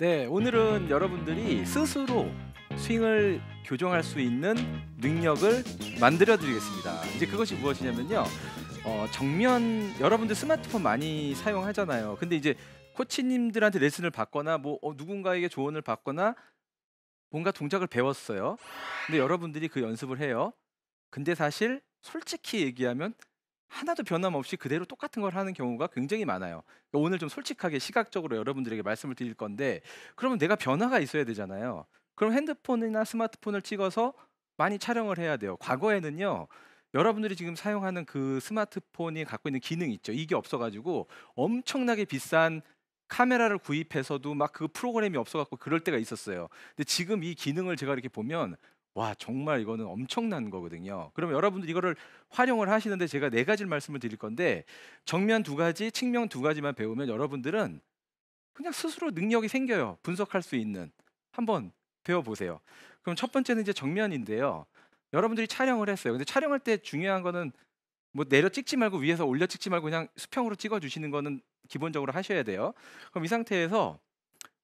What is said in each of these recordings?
네, 오늘은 여러분들이 스스로 스윙을 교정할 수 있는 능력을 만들어 드리겠습니다. 이제 그것이 무엇이냐면요. 어, 정면 여러분들 스마트폰 많이 사용하잖아요. 근데 이제 코치님들한테 레슨을 받거나 뭐 어, 누군가에게 조언을 받거나 뭔가 동작을 배웠어요. 근데 여러분들이 그 연습을 해요. 근데 사실 솔직히 얘기하면 하나도 변함없이 그대로 똑같은 걸 하는 경우가 굉장히 많아요. 그러니까 오늘 좀 솔직하게 시각적으로 여러분들에게 말씀을 드릴 건데 그러면 내가 변화가 있어야 되잖아요. 그럼 핸드폰이나 스마트폰을 찍어서 많이 촬영을 해야 돼요. 과거에는요. 여러분들이 지금 사용하는 그 스마트폰이 갖고 있는 기능 있죠. 이게 없어가지고 엄청나게 비싼 카메라를 구입해서도 막 그 프로그램이 없어갖고 그럴 때가 있었어요. 근데 지금 이 기능을 제가 이렇게 보면 와 정말 이거는 엄청난 거거든요. 그럼 여러분들 이거를 활용을 하시는데 제가 네가지 말씀을 드릴 건데 정면 두 가지, 측면 두 가지만 배우면 여러분들은 그냥 스스로 능력이 생겨요. 분석할 수 있는 한번 배워 보세요. 그럼 첫 번째는 이제 정면인데요. 여러분들이 촬영을 했어요. 근데 촬영할 때 중요한 거는 뭐 내려 찍지 말고 위에서 올려 찍지 말고 그냥 수평으로 찍어 주시는 거는 기본적으로 하셔야 돼요. 그럼 이 상태에서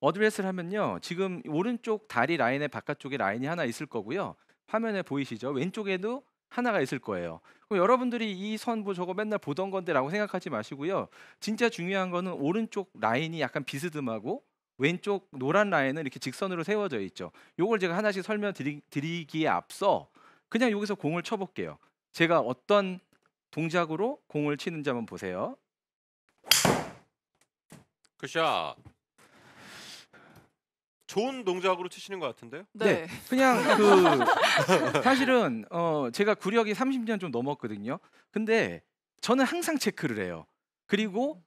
어드레스를 하면요. 지금 오른쪽 다리 라인의 바깥쪽에 라인이 하나 있을 거고요. 화면에 보이시죠? 왼쪽에도 하나가 있을 거예요. 그럼 여러분들이 이선뭐 저거 맨날 보던 건데라고 생각하지 마시고요. 진짜 중요한 거는 오른쪽 라인이 약간 비스듬하고 왼쪽 노란 라인은 이렇게 직선으로 세워져 있죠. 요걸 제가 하나씩 설명드리기에 앞서 그냥 여기서 공을 쳐볼게요. 제가 어떤 동작으로 공을 치는지 한번 보세요. 그샷 좋은 동작으로 치시는 것 같은데요? 네. 네. 그냥 그 사실은 어 제가 구력이 30년 좀 넘었거든요. 근데 저는 항상 체크를 해요. 그리고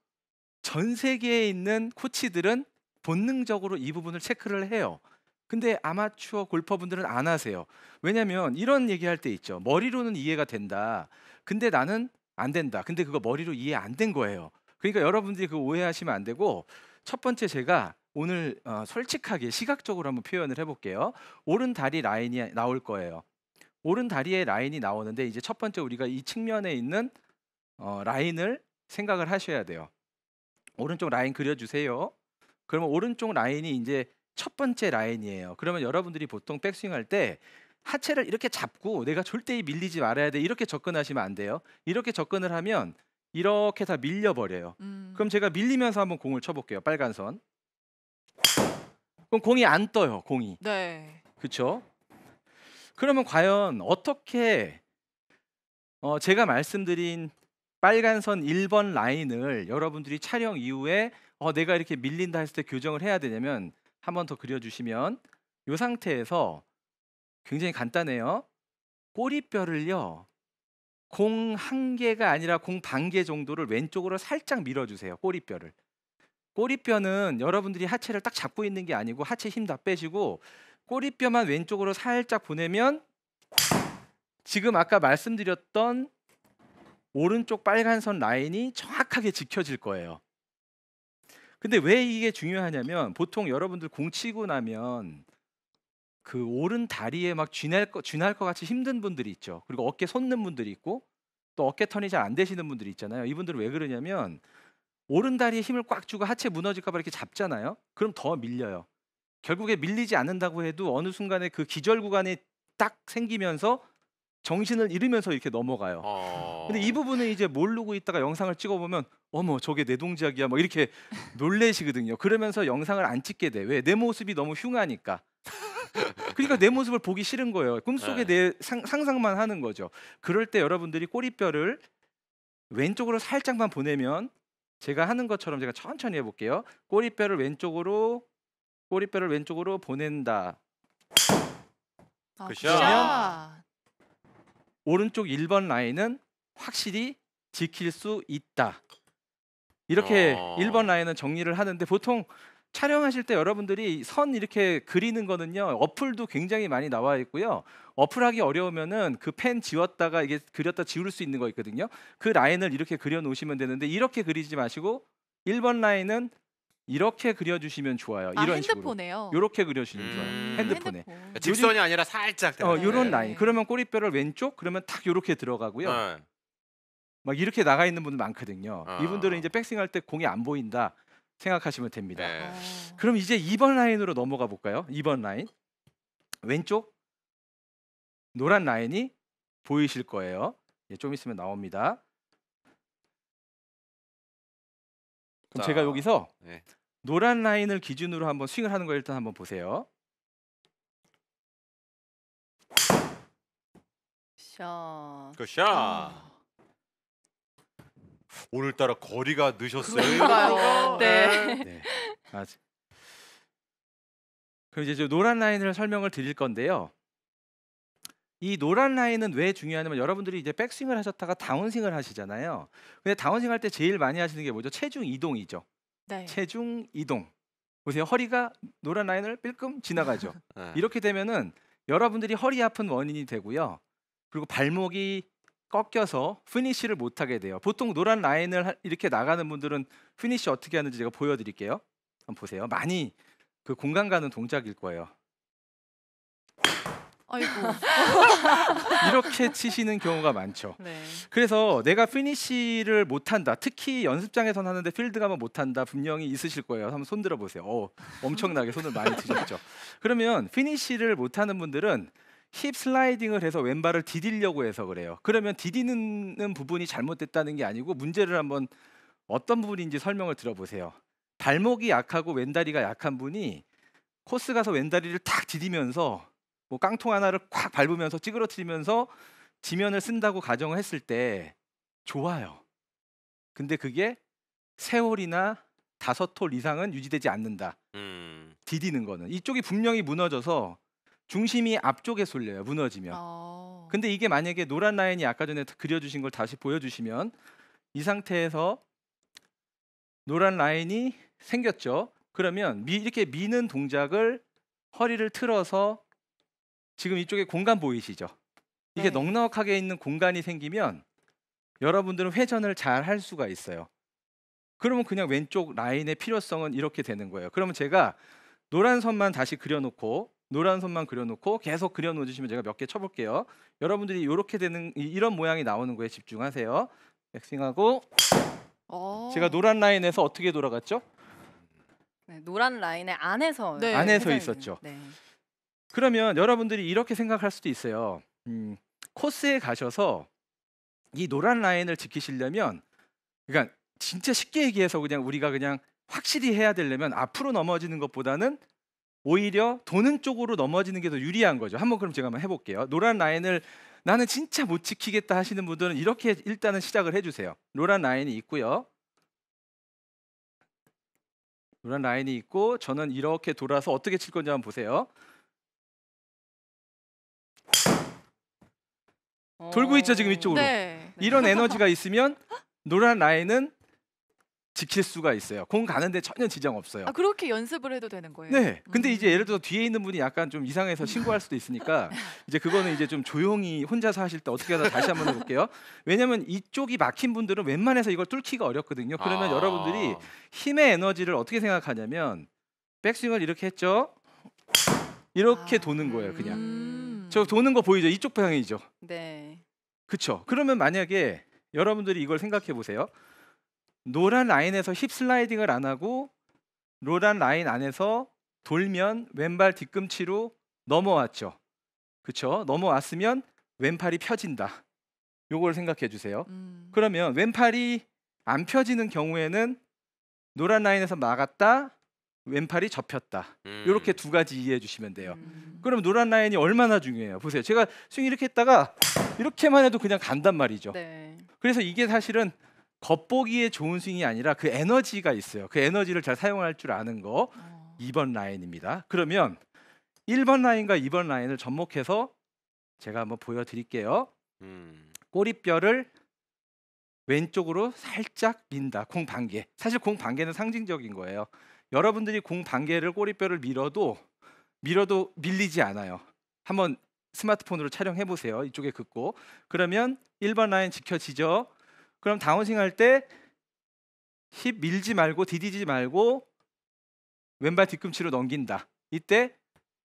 전 세계에 있는 코치들은 본능적으로 이 부분을 체크를 해요. 근데 아마추어 골퍼분들은 안 하세요. 왜냐면 하 이런 얘기할 때 있죠. 머리로는 이해가 된다. 근데 나는 안 된다. 근데 그거 머리로 이해 안 된 거예요. 그러니까 여러분들이 그 오해하시면 안 되고 첫 번째 제가 오늘 어, 솔직하게 시각적으로 한번 표현을 해볼게요. 오른 다리 라인이 나올 거예요. 오른 다리에 라인이 나오는데 이제 첫 번째 우리가 이 측면에 있는 어, 라인을 생각을 하셔야 돼요. 오른쪽 라인 그려주세요. 그러면 오른쪽 라인이 이제 첫 번째 라인이에요. 그러면 여러분들이 보통 백스윙 할 때 하체를 이렇게 잡고 내가 절대 밀리지 말아야 돼 이렇게 접근하시면 안 돼요. 이렇게 접근을 하면 이렇게 다 밀려 버려요. 음. 그럼 제가 밀리면서 한번 공을 쳐볼게요. 빨간 선. 그럼 공이 안 떠요, 공이. 네. 그렇죠? 그러면 과연 어떻게 어, 제가 말씀드린 빨간 선 1번 라인을 여러분들이 촬영 이후에 어, 내가 이렇게 밀린다 했을 때 교정을 해야 되냐면 한번 더 그려주시면 이 상태에서 굉장히 간단해요. 꼬리뼈를요. 공 한 개가 아니라 공 반 개 정도를 왼쪽으로 살짝 밀어주세요. 꼬리뼈를. 꼬리뼈는 여러분들이 하체를 딱 잡고 있는 게 아니고 하체 힘 다 빼시고 꼬리뼈만 왼쪽으로 살짝 보내면 지금 아까 말씀드렸던 오른쪽 빨간 선 라인이 정확하게 지켜질 거예요. 근데 왜 이게 중요하냐면 보통 여러분들 공 치고 나면 그 오른 다리에 막 쥐날 것 쥐날 것 같이 힘든 분들이 있죠. 그리고 어깨 솟는 분들이 있고 또 어깨 턴이 잘 안 되시는 분들이 있잖아요. 이분들은 왜 그러냐면 오른 다리에 힘을 꽉 주고 하체 무너질까봐 이렇게 잡잖아요. 그럼 더 밀려요. 결국에 밀리지 않는다고 해도 어느 순간에 그 기절 구간이 딱 생기면서 정신을 잃으면서 이렇게 넘어가요. 어... 근데 이 부분은 이제 모르고 있다가 영상을 찍어보면 어머 저게 내 동작이야 막 이렇게 놀래시거든요. 그러면서 영상을 안 찍게 돼. 왜? 내 모습이 너무 흉하니까. 그러니까 내 모습을 보기 싫은 거예요. 꿈속에 네. 내 상, 상만 하는 거죠. 그럴 때 여러분들이 꼬리뼈를 왼쪽으로 살짝만 보내면 제가 하는 것처럼 제가 천천히 해볼게요. 꼬리뼈를 왼쪽으로 꼬리뼈를 왼쪽으로 보낸다. 아, 그러면 오른쪽 1번 라인은 확실히 지킬 수 있다. 이렇게 어... 아. 1번 라인은 정리를 하는데 보통 촬영하실 때 여러분들이 선 이렇게 그리는 거는요 어플도 굉장히 많이 나와 있고요 어플 하기 어려우면은 그 펜 지웠다가 이게 그렸다 지울 수 있는 거 있거든요 그 라인을 이렇게 그려 놓으시면 되는데 이렇게 그리지 마시고 1번 라인은 이렇게 그려주시면 좋아요. 아, 이런 핸드폰에요. 식으로 이렇게 그려주시면 음... 좋아요. 핸드폰에 핸드폰. 그 직선이 아니라 살짝. 어, 이런 라인. 네. 그러면 꼬리뼈를 왼쪽 그러면 탁 이렇게 들어가고요. 네. 막 이렇게 나가 있는 분들 많거든요. 어. 이분들은 이제 백스윙 할 때 공이 안 보인다. 생각하시면 됩니다. 네. 그럼 이제 2번 라인으로 넘어가 볼까요? 2번 라인 왼쪽 노란 라인이 보이실 거예요. 예, 좀 있으면 나옵니다. 그럼 자, 제가 여기서 네. 노란 라인을 기준으로 한번 스윙을 하는 걸 일단 한번 보세요. 샷. 굿샷. 오늘따라 거리가 느셨어요. 네. 네. 네. 맞아. 그럼 이제 노란 라인을 설명을 드릴 건데요. 이 노란 라인은 왜 중요하냐면 여러분들이 이제 백스윙을 하셨다가 다운스윙을 하시잖아요. 근데 다운스윙 할때 제일 많이 하시는 게 뭐죠? 체중 이동이죠. 네. 체중 이동. 보세요. 허리가 노란 라인을 삘끔 지나가죠. 네. 이렇게 되면은 여러분들이 허리 아픈 원인이 되고요. 그리고 발목이 꺾여서 피니쉬를 못하게 돼요. 보통 노란 라인을 이렇게 나가는 분들은 피니쉬 어떻게 하는지 제가 보여드릴게요. 한번 보세요. 많이 그 공간 가는 동작일 거예요. 아이고. 이렇게 치시는 경우가 많죠. 네. 그래서 내가 피니쉬를 못한다. 특히 연습장에선 하는데 필드 가면 못한다. 분명히 있으실 거예요. 한번 손 들어보세요. 오, 엄청나게 손을 많이 드셨죠. 그러면 피니쉬를 못하는 분들은 힙 슬라이딩을 해서 왼발을 디디려고 해서 그래요. 그러면 디디는 부분이 잘못됐다는 게 아니고 문제를 한번 어떤 부분인지 설명을 들어보세요. 발목이 약하고 왼다리가 약한 분이 코스 가서 왼다리를 탁 디디면서 뭐 깡통 하나를 콱 밟으면서 찌그러뜨리면서 지면을 쓴다고 가정을 했을 때 좋아요. 근데 그게 세월이나 다섯 톨 이상은 유지되지 않는다. 음. 디디는 거는 이쪽이 분명히 무너져서 중심이 앞쪽에 쏠려요. 무너지면. 어. 근데 이게 만약에 노란 라인이 아까 전에 그려주신 걸 다시 보여주시면 이 상태에서 노란 라인이 생겼죠. 그러면 미, 이렇게 미는 동작을 허리를 틀어서 지금 이쪽에 공간 보이시죠? 이게 네. 넉넉하게 있는 공간이 생기면 여러분들은 회전을 잘 할 수가 있어요. 그러면 그냥 왼쪽 라인의 필요성은 이렇게 되는 거예요. 그러면 제가 노란 선만 다시 그려놓고 노란 선만 그려놓고 계속 그려놓으시면 제가 몇 개 쳐볼게요. 여러분들이 이렇게 되는 이런 모양이 나오는 거에 집중하세요. 백스윙하고 어. 제가 노란 라인에서 어떻게 돌아갔죠? 네, 노란 라인의 안에서 네, 안에서 있었죠. 네. 그러면 여러분들이 이렇게 생각할 수도 있어요. 음, 코스에 가셔서 이 노란 라인을 지키시려면 그러니까 진짜 쉽게 얘기해서 그냥 우리가 그냥 확실히 해야 되려면 앞으로 넘어지는 것보다는 오히려 도는 쪽으로 넘어지는 게 더 유리한 거죠. 한번 그럼 제가 한번 해볼게요. 노란 라인을 나는 진짜 못 지키겠다 하시는 분들은 이렇게 일단은 시작을 해주세요. 노란 라인이 있고요. 노란 라인이 있고 저는 이렇게 돌아서 어떻게 칠 건지 한번 보세요. 돌고 있죠 지금 이쪽으로. 어, 네. 이런 네. 에너지가 있으면 노란 라인은 지킬 수가 있어요. 공 가는데 전혀 지장 없어요. 아 그렇게 연습을 해도 되는 거예요? 네. 근데 음. 이제 예를 들어 서 뒤에 있는 분이 약간 좀 이상해서 신고할 수도 있으니까 이제 그거는 이제 좀 조용히 혼자서 하실 때 어떻게 하다 다시 한번 해볼게요. 왜냐하면 이쪽이 막힌 분들은 웬만해서 이걸 뚫기가 어렵거든요. 그러면 아. 여러분들이 힘의 에너지를 어떻게 생각하냐면 백스윙을 이렇게 했죠. 이렇게 아. 도는 거예요, 그냥. 음. 저 도는 거 보이죠? 이쪽 방향이죠. 네. 그렇죠. 그러면 만약에 여러분들이 이걸 생각해 보세요. 노란 라인에서 힙 슬라이딩을 안 하고 노란 라인 안에서 돌면 왼발 뒤꿈치로 넘어왔죠. 그렇죠? 넘어왔으면 왼팔이 펴진다. 요걸 생각해 주세요. 음. 그러면 왼팔이 안 펴지는 경우에는 노란 라인에서 막았다. 왼팔이 접혔다. 음. 이렇게 두 가지 이해해 주시면 돼요. 음. 그럼 노란 라인이 얼마나 중요해요? 보세요. 제가 스윙 이렇게 했다가 이렇게만 해도 그냥 간단 말이죠. 네. 그래서 이게 사실은 겉보기에 좋은 스윙이 아니라 그 에너지가 있어요. 그 에너지를 잘 사용할 줄 아는 거 2번 어. 라인입니다. 그러면 1번 라인과 2번 라인을 접목해서 제가 한번 보여드릴게요. 음. 꼬리뼈를 왼쪽으로 살짝 민다. 공 반개. 사실 공 반개는 상징적인 거예요. 여러분들이 공 반개를 꼬리뼈를 밀어도 밀어도 밀리지 않아요. 한번 스마트폰으로 촬영해 보세요. 이쪽에 긋고 그러면 1번 라인 지켜지죠. 그럼 다운스윙 할때 힙 밀지 말고 디디지 말고 왼발 뒤꿈치로 넘긴다. 이때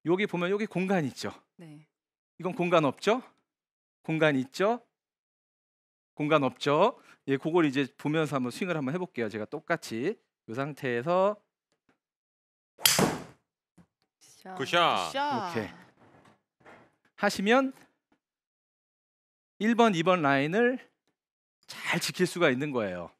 여기 보면 여기 공간 있죠. 네. 이건 공간 없죠? 공간 있죠? 공간 없죠? 예, 그걸 이제 보면서 한번 스윙을 한번 해볼게요. 제가 똑같이 이 상태에서 굿샷 이렇게 하시면 1번, 2번 라인을 잘 지킬 수가 있는 거예요.